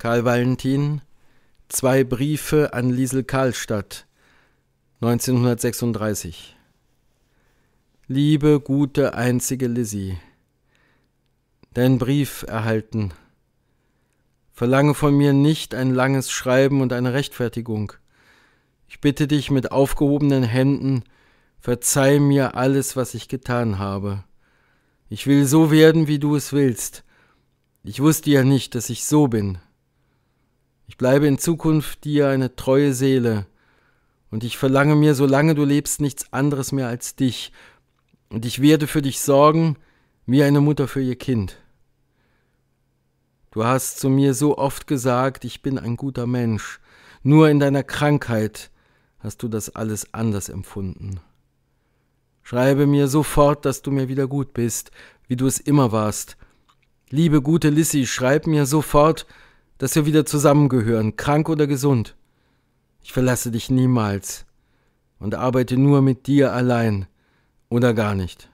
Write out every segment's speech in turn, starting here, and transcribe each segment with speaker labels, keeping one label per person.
Speaker 1: Karl Valentin, Zwei Briefe an Liesel Karlstadt, 1936. Liebe, gute, einzige Lizzie, dein Brief erhalten. Verlange von mir nicht ein langes Schreiben und eine Rechtfertigung. Ich bitte dich mit aufgehobenen Händen, verzeih mir alles, was ich getan habe. Ich will so werden, wie du es willst. Ich wusste ja nicht, dass ich so bin. Ich bleibe in Zukunft dir eine treue Seele, und ich verlange mir, solange du lebst, nichts anderes mehr als dich, und ich werde für dich sorgen, wie eine Mutter für ihr Kind. Du hast zu mir so oft gesagt, ich bin ein guter Mensch, nur in deiner Krankheit hast du das alles anders empfunden. Schreibe mir sofort, dass du mir wieder gut bist, wie du es immer warst. Liebe gute Lissy, schreib mir sofort, dass wir wieder zusammengehören, krank oder gesund. Ich verlasse dich niemals und arbeite nur mit dir allein oder gar nicht.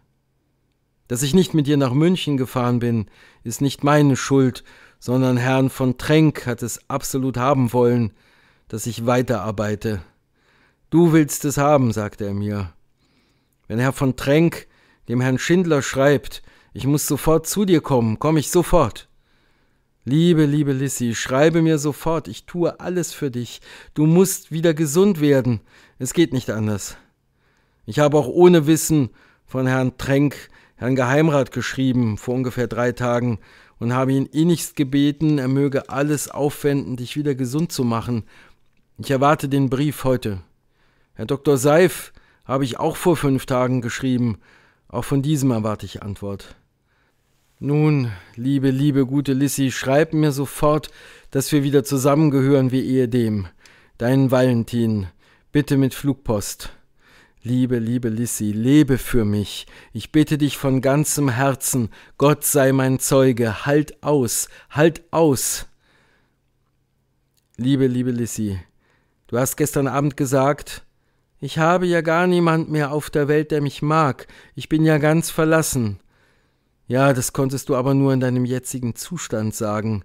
Speaker 1: Dass ich nicht mit dir nach München gefahren bin, ist nicht meine Schuld, sondern Herrn von Trenk hat es absolut haben wollen, dass ich weiterarbeite. Du willst es haben, sagte er mir. Wenn Herr von Trenk dem Herrn Schindler schreibt, ich muss sofort zu dir kommen, komme ich sofort. Liebe, liebe Lissy, schreibe mir sofort, ich tue alles für dich. Du musst wieder gesund werden. Es geht nicht anders. Ich habe auch ohne Wissen von Herrn Tränk, Herrn Geheimrat geschrieben vor ungefähr drei Tagen und habe ihn innigst gebeten, er möge alles aufwenden, dich wieder gesund zu machen. Ich erwarte den Brief heute. Herr Dr. Seif habe ich auch vor fünf Tagen geschrieben. Auch von diesem erwarte ich Antwort. Nun, liebe, liebe, gute Lissy, schreib mir sofort, dass wir wieder zusammengehören wie ehedem. Dein Valentin, bitte mit Flugpost. Liebe, liebe Lissy, lebe für mich. Ich bitte dich von ganzem Herzen, Gott sei mein Zeuge, halt aus, halt aus. Liebe, liebe Lissy, du hast gestern Abend gesagt, ich habe ja gar niemand mehr auf der Welt, der mich mag, ich bin ja ganz verlassen. Ja, das konntest du aber nur in deinem jetzigen Zustand sagen.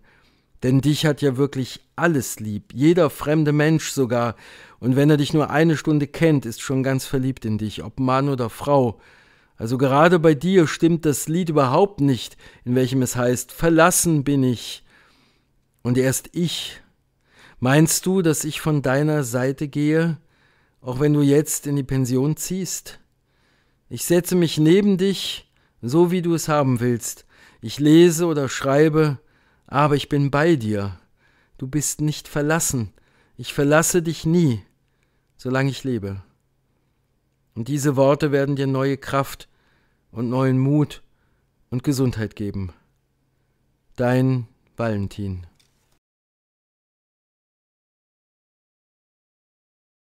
Speaker 1: Denn dich hat ja wirklich alles lieb, jeder fremde Mensch sogar. Und wenn er dich nur eine Stunde kennt, ist schon ganz verliebt in dich, ob Mann oder Frau. Also gerade bei dir stimmt das Lied überhaupt nicht, in welchem es heißt, verlassen bin ich. Und erst ich. Meinst du, dass ich von deiner Seite gehe, auch wenn du jetzt in die Pension ziehst? Ich setze mich neben dich, so wie du es haben willst. Ich lese oder schreibe, aber ich bin bei dir. Du bist nicht verlassen. Ich verlasse dich nie, solange ich lebe. Und diese Worte werden dir neue Kraft und neuen Mut und Gesundheit geben. Dein Valentin.